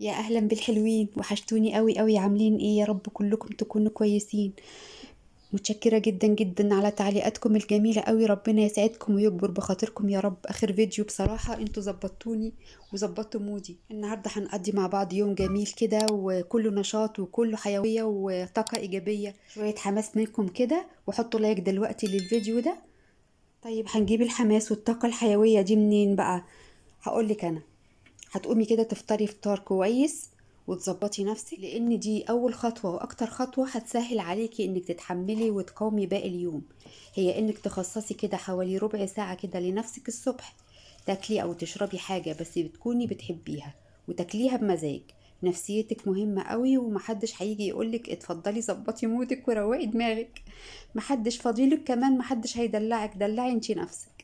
يا اهلا بالحلوين وحشتوني قوي قوي عاملين ايه يا رب كلكم تكونوا كويسين متشكرة جدا جدا على تعليقاتكم الجميلة قوي ربنا يسعدكم ويكبر بخاطركم يا رب آخر فيديو بصراحة انتوا زبطتوني وظبطتوا مودي النهاردة هنقضي مع بعض يوم جميل كده وكله نشاط وكله حيوية وطاقة إيجابية شوية حماس منكم كده وحطوا لايك دلوقتي للفيديو ده طيب هنجيب الحماس والطاقة الحيوية دي منين بقى هقولك أنا هتقومي كده تفطري فطار كويس وتظبطي نفسك لان دي اول خطوه واكتر خطوه هتسهل عليكي انك تتحملي وتقاومي باقي اليوم هي انك تخصصي كده حوالي ربع ساعه كده لنفسك الصبح تاكلي او تشربي حاجه بس بتكوني بتحبيها وتاكليها بمزاج نفسيتك مهمة قوي ومحدش هيجي يقولك اتفضلي ظبطي مودك وروقي دماغك محدش فاضيلك كمان محدش هيدلعك دلعي انتي نفسك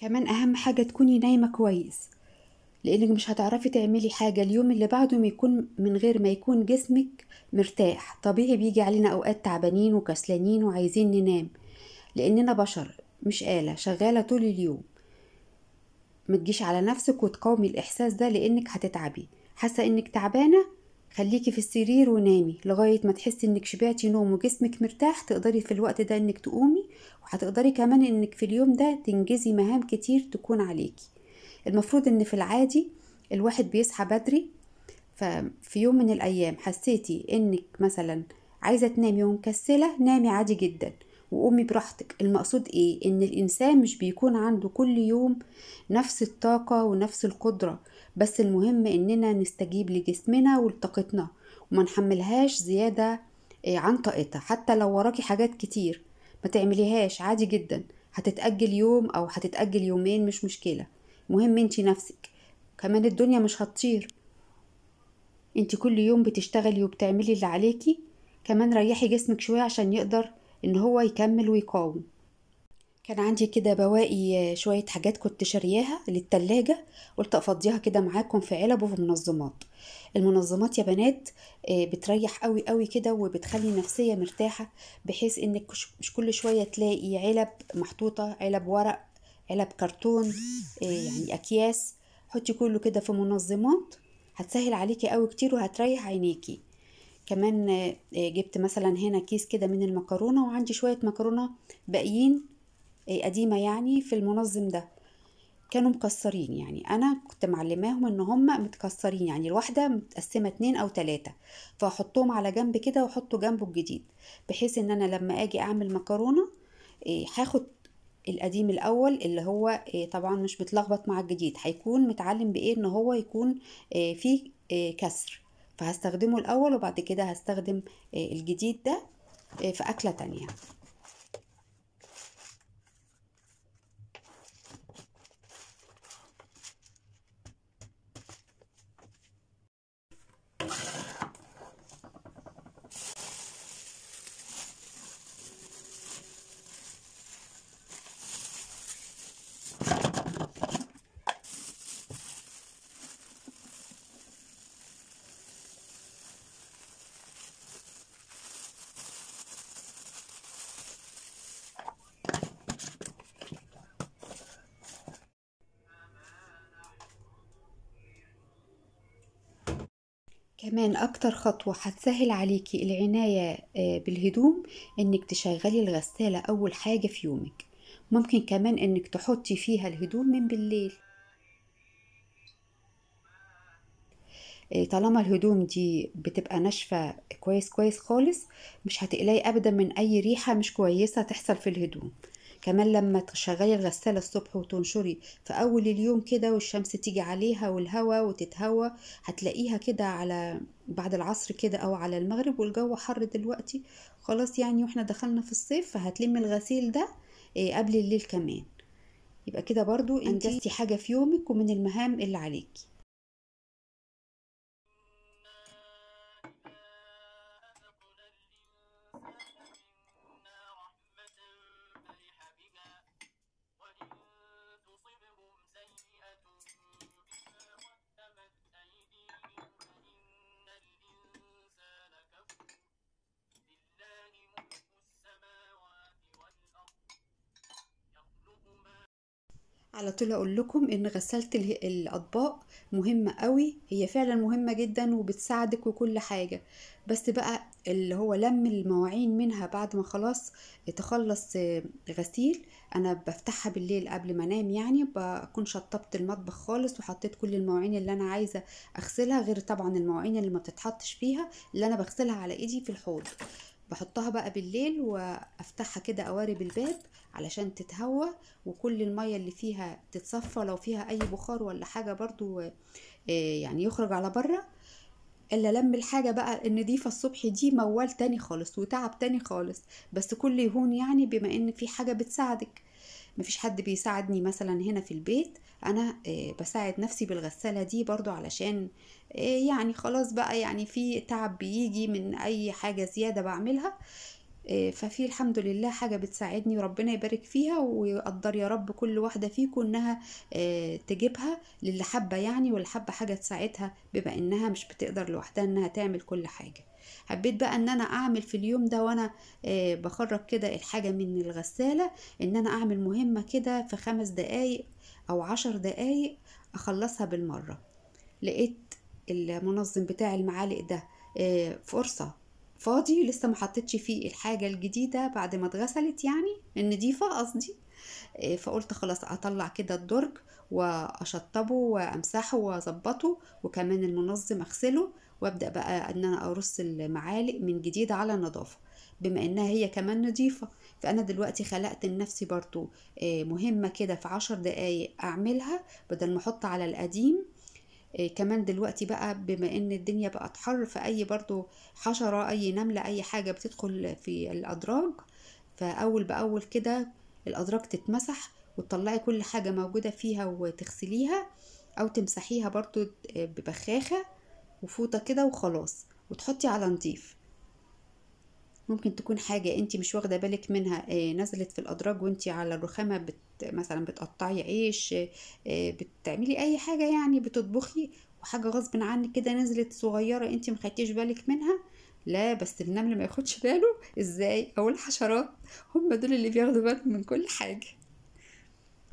كمان أهم حاجة تكوني نايمة كويس لأنك مش هتعرفي تعملي حاجة اليوم اللي بعده ما يكون من غير ما يكون جسمك مرتاح طبيعي بيجي علينا أوقات تعبانين وكسلانين وعايزين ننام لأننا بشر مش آلة شغالة طول اليوم متجيش على نفسك وتقاومي الإحساس ده لأنك هتتعبي حاسة إنك تعبانة خليكي في السرير ونامي لغاية ما تحسي انك شبعتي نوم وجسمك مرتاح تقدري في الوقت ده انك تقومي وهتقدري كمان انك في اليوم ده تنجزي مهام كتير تكون عليكي المفروض ان في العادي الواحد بيصحى بدري ففي يوم من الايام حسيتي انك مثلا عايزة تنامي ومكسلة نامي عادي جدا وقومي براحتك المقصود ايه ان الانسان مش بيكون عنده كل يوم نفس الطاقه ونفس القدره بس المهم اننا نستجيب لجسمنا ولطاقتنا وما نحملهاش زياده آه، عن طاقتها حتى لو وراكي حاجات كتير ما تعمليهاش عادي جدا هتتاجل يوم او هتتاجل يومين مش مشكله مهم انت نفسك كمان الدنيا مش هتطير انت كل يوم بتشتغلي وبتعملي اللي عليكي كمان ريحي جسمك شويه عشان يقدر ان هو يكمل ويقاوم كان عندي كده بواقي آه، شوية حاجات كنت شارياها للتلاجة قلت أفضيها كده معاكم في علب وفي منظمات المنظمات يا بنات آه، بتريح قوي قوي كده وبتخلي النفسية مرتاحة بحيث انك مش كل شوية تلاقي علب محطوطة علب ورق علب كرتون آه، يعني أكياس حطي كله كده في منظمات هتسهل عليكي قوي كتير وهتريح عينيكي كمان آه، جبت مثلا هنا كيس كده من المكرونة وعندي شوية مكرونة باقيين آه، قديمة يعني في المنظم ده كانوا مكسرين يعني انا كنت معلماهم ان هم متكسرين يعني الواحده متقسمه اتنين او تلاته فاحطهم على جنب كده واحطه جنبه الجديد بحيث ان انا لما اجي اعمل مكرونه آه، هاخد القديم الاول اللي هو طبعا مش متلخبط مع الجديد هيكون متعلم بايه ان هو يكون فيه كسر فهستخدمه الأول وبعد كده هستخدم آه، الجديد ده آه، في أكلة تانية كمان أكتر خطوة هتسهل عليكي العناية آه، بالهدوم إنك تشغلي الغسالة أول حاجة في يومك ممكن كمان إنك تحطي فيها الهدوم من بالليل آه، طالما الهدوم دي بتبقى ناشفة كويس كويس خالص مش هتقلقي أبدا من أي ريحة مش كويسة تحصل في الهدوم كمان لما تشغلي الغسالة الصبح وتنشري في أول اليوم كده والشمس تيجي عليها والهواء وتتهوى هتلاقيها كده على بعد العصر كده أو على المغرب والجو حر دلوقتي خلاص يعني واحنا دخلنا في الصيف فهتلمي الغسيل ده آه، قبل الليل كمان يبقى كده برضو انجزتي حاجة في يومك ومن المهام اللي عليكي على طول اقول لكم ان غسالة الاطباق مهمة قوي هي فعلا مهمة جدا وبتساعدك وكل حاجة بس بقى اللي هو لم المواعين منها بعد ما خلاص تخلص غسيل انا بفتحها بالليل قبل ما انام يعني بكون شطبت المطبخ خالص وحطيت كل المواعين اللي انا عايزة اغسلها غير طبعا المواعين اللي ما بتتحطش فيها اللي انا بغسلها على ايدي في الحوض بحطها بقى بالليل وافتحها كده قوارب الباب علشان تتهوى وكل المية اللي فيها تتصفى لو فيها اي بخار ولا حاجة برضو آه، يعني يخرج على بره الا لم الحاجة بقى النضيفة الصبح دي موال تاني خالص وتعب تاني خالص بس كل يهون يعني بما ان في حاجة بتساعدك مفيش حد بيساعدني مثلا هنا في البيت انا آه، بساعد نفسي بالغسالة دي برضو علشان آه، يعني خلاص بقى يعني في تعب بيجي من اي حاجة زيادة بعملها آه، ففي الحمد لله حاجة بتساعدني وربنا يبارك فيها ويقدر يا رب كل واحدة فيكم انها تجيبها للي حابة يعني واللي حابة حاجة تساعدها بما انها مش بتقدر لوحدها انها تعمل كل حاجة حبيت بقى ان انا اعمل في اليوم ده وانا آه، بخرج كده الحاجه من الغساله ان انا اعمل مهمه كده في خمس دقايق او عشر دقايق اخلصها بالمره لقيت المنظم بتاع المعالق ده آه، فرصه فاضي لسه ما حطيتش فيه الحاجه الجديده بعد ما اتغسلت يعني النضيفه قصدي إيه، فقلت خلاص اطلع كده الدرج واشطبه وامسحه واظبطه وكمان المنظم اغسله وابدا بقى ان انا ارص المعالق من جديد على النظافه بما انها هي كمان نظيفه فانا دلوقتي خلقت لنفسي برضو إيه، مهمه كده في عشر دقايق اعملها بدل ما احط على القديم إيه، كمان دلوقتي بقى بما ان الدنيا بقت حر فاي برضو حشره اي نمله اي حاجه بتدخل في الادراج فاول باول كده الأدراج تتمسح وتطلعي كل حاجة موجودة فيها وتغسليها أو تمسحيها برضو ببخاخة وفوطة كده وخلاص وتحطي على نضيف ممكن تكون حاجة انت مش واخدة بالك منها آه، نزلت في الأدراج وانت على الرخامة بت مثلا بتقطعي عيش آه، بتعملي أي حاجة يعني بتطبخي وحاجة غصب عنك كده نزلت صغيرة انت مخدتيش بالك منها لا بس النمل ما ياخدش باله ازاي او الحشرات هم دول اللي بياخدوا بالهم من كل حاجه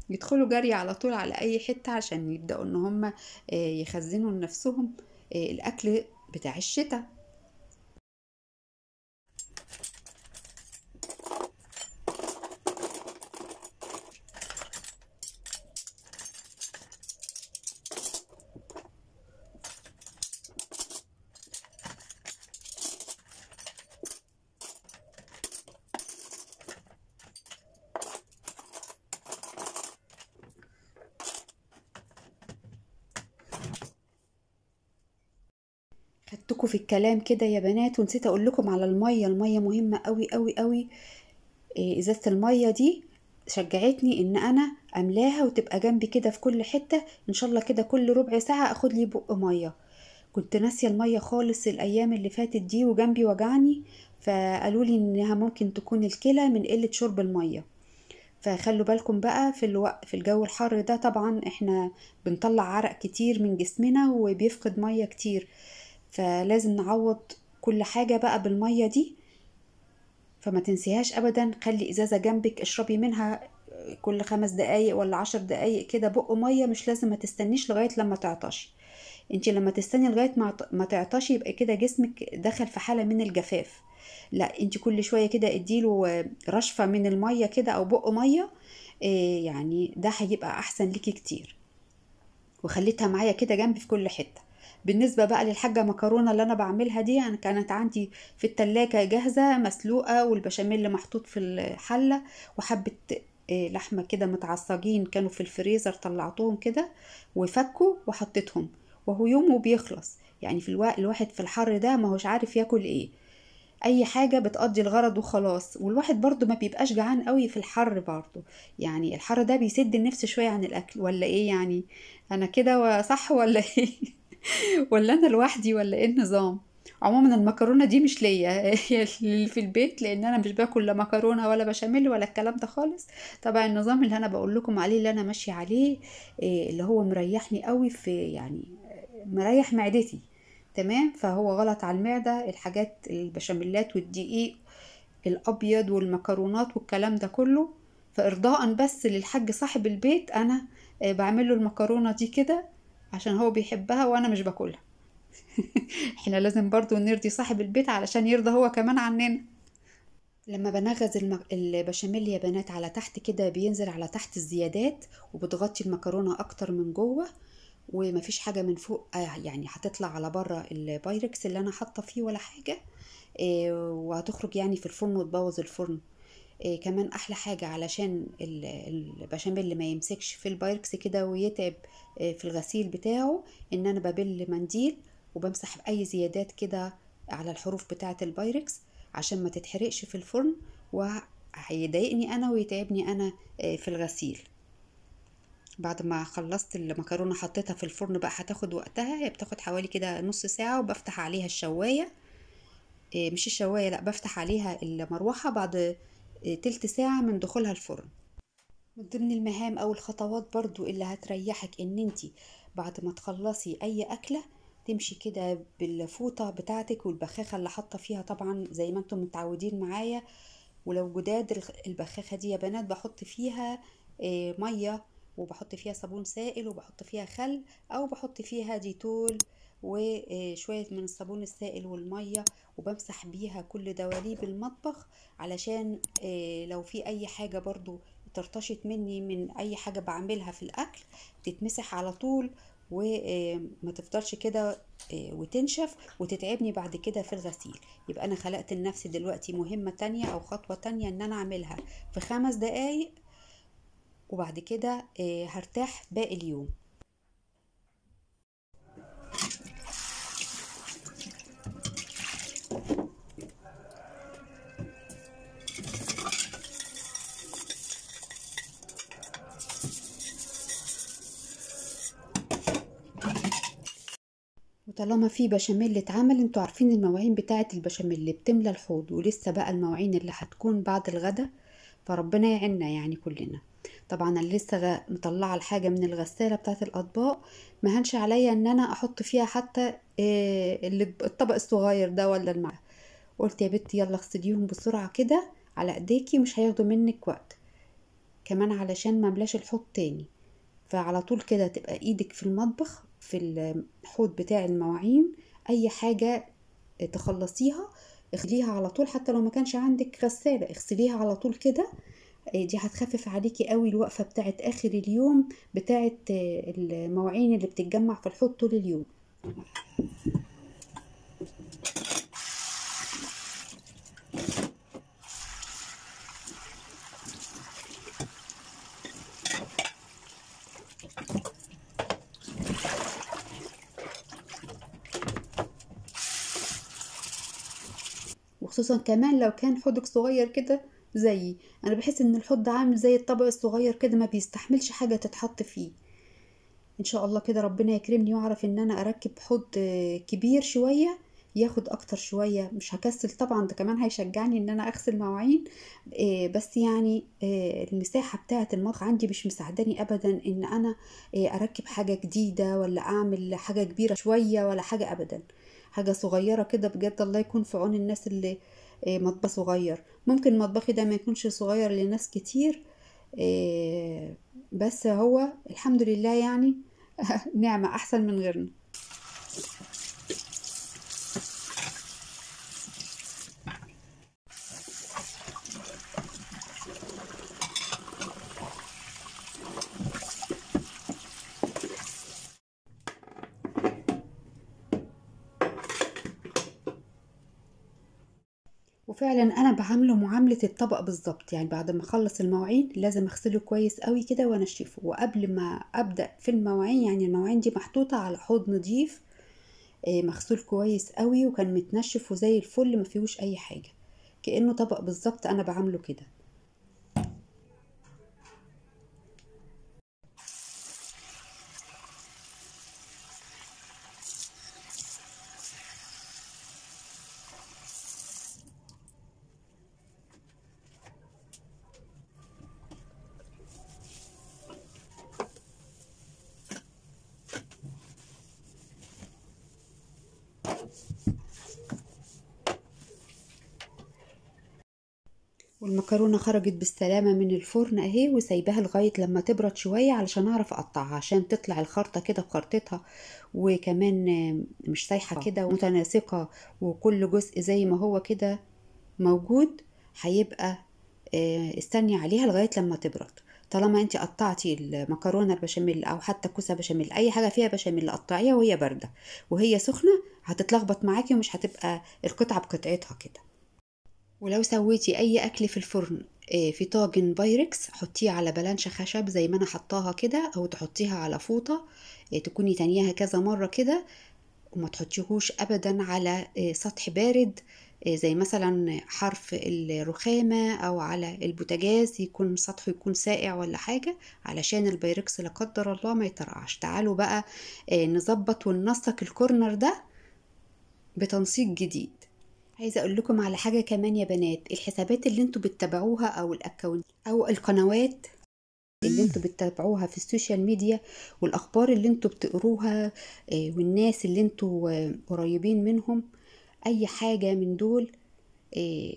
يدخلوا جري على طول على اي حته عشان يبداوا ان هم آه، يخزنوا لنفسهم آه، الاكل بتاع الشتاء سبقتكم في الكلام كده يا بنات ونسيت اقول لكم على الميه الميه مهمه قوي قوي قوي آه، ازازه الميه دي شجعتني ان انا املاها وتبقى جنبي كده في كل حته ان شاء الله كده كل ربع ساعه اخد لي بق ميه كنت ناسيه الميه خالص الايام اللي فاتت دي وجنبي وجعني فقالوا لي انها ممكن تكون الكلى من قله شرب الميه فخلوا بالكم بقى في الوقت في الجو الحر ده طبعا احنا بنطلع عرق كتير من جسمنا وبيفقد ميه كتير فلازم نعوض كل حاجة بقى بالمية دي فما تنسيهاش أبدا خلي إزازة جنبك اشربي منها كل خمس دقايق ولا عشر دقايق كده بق مية مش لازم ما تستنيش لغاية لما تعطشي انت لما تستني لغاية ما تعطشي يبقى كده جسمك دخل في حالة من الجفاف لا انت كل شوية كده اديله رشفة من المية كده او بق مية آه، يعني ده هيبقى احسن ليكي كتير وخليتها معايا كده جنبي في كل حته بالنسبه بقى للحاجه مكرونه اللي انا بعملها دي انا يعني كانت عندي في التلاجة جاهزه مسلوقه والبشاميل محطوط في الحله وحبه آه، لحمه كده متعصجين كانوا في الفريزر طلعتهم كده وفكوا وحطيتهم وهو يومه بيخلص يعني في الوقت الواحد في الحر ده ما هوش عارف ياكل ايه اي حاجة بتقضي الغرض وخلاص والواحد برضو ما بيبقاش جعان قوي في الحر برضو يعني الحر ده بيسد النفس شوية عن الاكل ولا ايه يعني انا كده صح ولا ايه ولا انا لوحدي ولا ايه النظام عموما المكرونه دي مش ليا هي اللي في البيت لان انا مش باكل لا مكرونه ولا بشاميل ولا الكلام ده خالص طبعا النظام اللي انا بقول لكم عليه اللي انا ماشيه عليه إيه، اللي هو مريحني قوي في يعني مريح معدتي تمام فهو غلط على المعده الحاجات البشاميلات والدقيق الابيض والمكرونات والكلام ده كله فارضاء بس للحاج صاحب البيت انا آه، بعمله المكرونه دي كده عشان هو بيحبها وانا مش باكلها احنا لازم برضو نرضي صاحب البيت علشان يرضى هو كمان عننا لما بنغز البشاميل يا بنات على تحت كده بينزل على تحت الزيادات وبتغطي المكرونه اكتر من جوه ومفيش حاجه من فوق آه، يعني هتطلع على بره البايركس اللي انا حاطه فيه ولا حاجه آه، وهتخرج يعني في الفرن وتبوظ الفرن إيه كمان احلى حاجه علشان البشاميل اللي ما يمسكش في البايركس كده ويتعب إيه في الغسيل بتاعه ان انا ببل منديل وبمسح باي زيادات كده على الحروف بتاعه البايركس عشان ما تتحرقش في الفرن وهيضايقني انا ويتعبني انا إيه في الغسيل بعد ما خلصت المكرونه حطيتها في الفرن بقى هتاخد وقتها هي بتاخد حوالي كده نص ساعه وبفتح عليها الشوايه آه، مش الشوايه لا بفتح عليها المروحه بعد تلت ساعة من دخولها الفرن من ضمن المهام أو الخطوات برضو اللي هتريحك إن أنتي بعد ما تخلصي أي أكلة تمشي كده بالفوطة بتاعتك والبخاخة اللي حاطة فيها طبعا زي ما انتم متعودين معايا ولو جداد البخاخة دي يا بنات بحط فيها آه، مية وبحط فيها صابون سائل وبحط فيها خل أو بحط فيها ديتول وشوية من الصابون السائل والمية وبمسح بيها كل دواليب المطبخ علشان آه، لو في اي حاجة برضو ترتشط مني من اي حاجة بعملها في الاكل تتمسح على طول وما آه، تفضلش كده آه، وتنشف وتتعبني بعد كده في الغسيل يبقى انا خلقت لنفسي دلوقتي مهمة تانية او خطوة تانية ان انا اعملها في خمس دقايق وبعد كده هرتاح باقي اليوم وطالما في بشاميل اتعمل انتوا عارفين المواعين بتاعه البشاميل اللي بتملى الحوض ولسه بقى المواعين اللي هتكون بعد الغدا فربنا يعيننا يعني كلنا طبعا انا لسه مطلعه الحاجه من الغساله بتاعه الاطباق ما هنش عليا ان انا احط فيها حتى آه، الطبق الصغير ده ولا المعلقه قلت يا بنتي يلا اغسليهم بسرعه كده على ايديكي مش هياخدوا منك وقت كمان علشان ما بلاش الحوض تاني فعلى طول كده تبقى ايدك في المطبخ في الحوض بتاع المواعين اي حاجه تخلصيها اغسليها على طول حتى لو ما كانش عندك غساله اغسليها على طول كده آه، دي هتخفف عليكي قوي الوقفه بتاعت اخر اليوم بتاعت آه، المواعين اللي بتتجمع في الحوض طول اليوم خصوصا كمان لو كان حوضك صغير كده زيي انا بحس ان الحوض عامل زي الطبق الصغير كده ما بيستحملش حاجه تتحط فيه ان شاء الله كده ربنا يكرمني واعرف ان انا اركب حوض كبير شويه ياخد اكتر شويه مش هكسل طبعا ده كمان هيشجعني ان انا اغسل مواعين آه، بس يعني آه، المساحه بتاعه المخ عندي مش مساعداني ابدا ان انا آه، اركب حاجه جديده ولا اعمل حاجه كبيره شويه ولا حاجه ابدا حاجة صغيرة كده بجد الله يكون في عون الناس اللي آه، مطبخ صغير ممكن مطبخي ده ما يكونش صغير لناس كتير آه، بس هو الحمد لله يعني نعمة أحسن من غيرنا وفعلا انا بعامله معامله الطبق بالظبط يعني بعد ما اخلص المواعين لازم اغسله كويس قوي كده وانشفه وقبل ما ابدا في المواعين يعني المواعين دي محطوطه على حوض نضيف آه، مغسول كويس قوي وكان متنشف وزي الفل ما فيهوش اي حاجه كانه طبق بالظبط انا بعامله كده والمكرونة خرجت بالسلامة من الفرن اهي وسايباها لغاية لما تبرد شوية علشان اعرف اقطعها عشان تطلع الخرطة كده بخرطتها وكمان مش سايحة كده متناسقة وكل جزء زي ما هو كده موجود هيبقى آه، استني عليها لغاية لما تبرد طالما انت قطعتي المكرونه البشاميل او حتى كوسه بشاميل اي حاجه فيها بشاميل قطعيها وهي بارده وهي سخنه هتتلخبط معاكي ومش هتبقى القطعه بقطعتها كده ولو سويتي اي اكل في الفرن آه، في طاجن بايركس حطيه على بلانشة خشب زي ما انا حطاها كده او تحطيها على فوطة آه، تكوني تانياها كذا مرة كده وما تحطيهوش ابدا على آه، سطح بارد آه، زي مثلا حرف الرخامة أو على البوتاجاز يكون سطحه يكون ساقع ولا حاجة علشان البيركس لا قدر الله ما يطرقعش تعالوا بقى آه، نظبط وننسق الكورنر ده بتنسيق جديد عايزه اقول لكم على حاجه كمان يا بنات الحسابات اللي انتوا بتتابعوها او الاكونت او القنوات اللي انتوا بتتابعوها في السوشيال ميديا والاخبار اللي انتوا بتقروها آه، والناس اللي انتوا قريبين منهم اي حاجه من دول آه،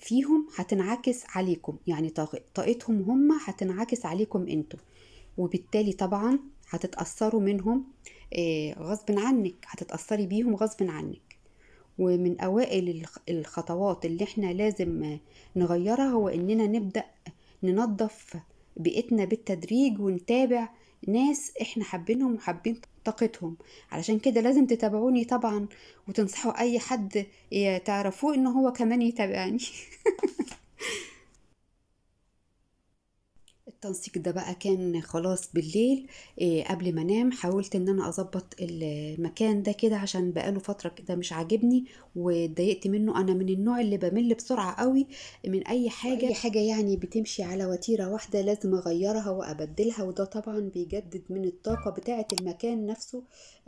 فيهم هتنعكس عليكم يعني طاقتهم هم هتنعكس عليكم انتوا وبالتالي طبعا هتتاثروا منهم آه، غصب عنك هتتاثري بيهم غصب عنك ومن اوائل الخطوات اللي احنا لازم نغيرها هو اننا نبدا ننظف بيئتنا بالتدريج ونتابع ناس احنا حابينهم وحابين طاقتهم علشان كده لازم تتابعوني طبعا وتنصحوا اي حد تعرفوه ان هو كمان يتابعني التنسيق ده بقى كان خلاص بالليل إيه قبل ما انام حاولت ان انا اظبط المكان ده كده عشان بقاله فتره كده مش عاجبني واتضايقت منه انا من النوع اللي بمل بسرعه قوي من اي حاجه اي حاجه يعني بتمشي على وتيره واحده لازم اغيرها وابدلها وده طبعا بيجدد من الطاقه بتاعه المكان نفسه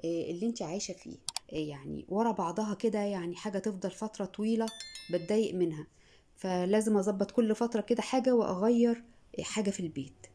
إيه اللي انت عايشه فيه إيه يعني ورا بعضها كده يعني حاجه تفضل فتره طويله بتضايق منها فلازم اظبط كل فتره كده حاجه واغير حاجة في البيت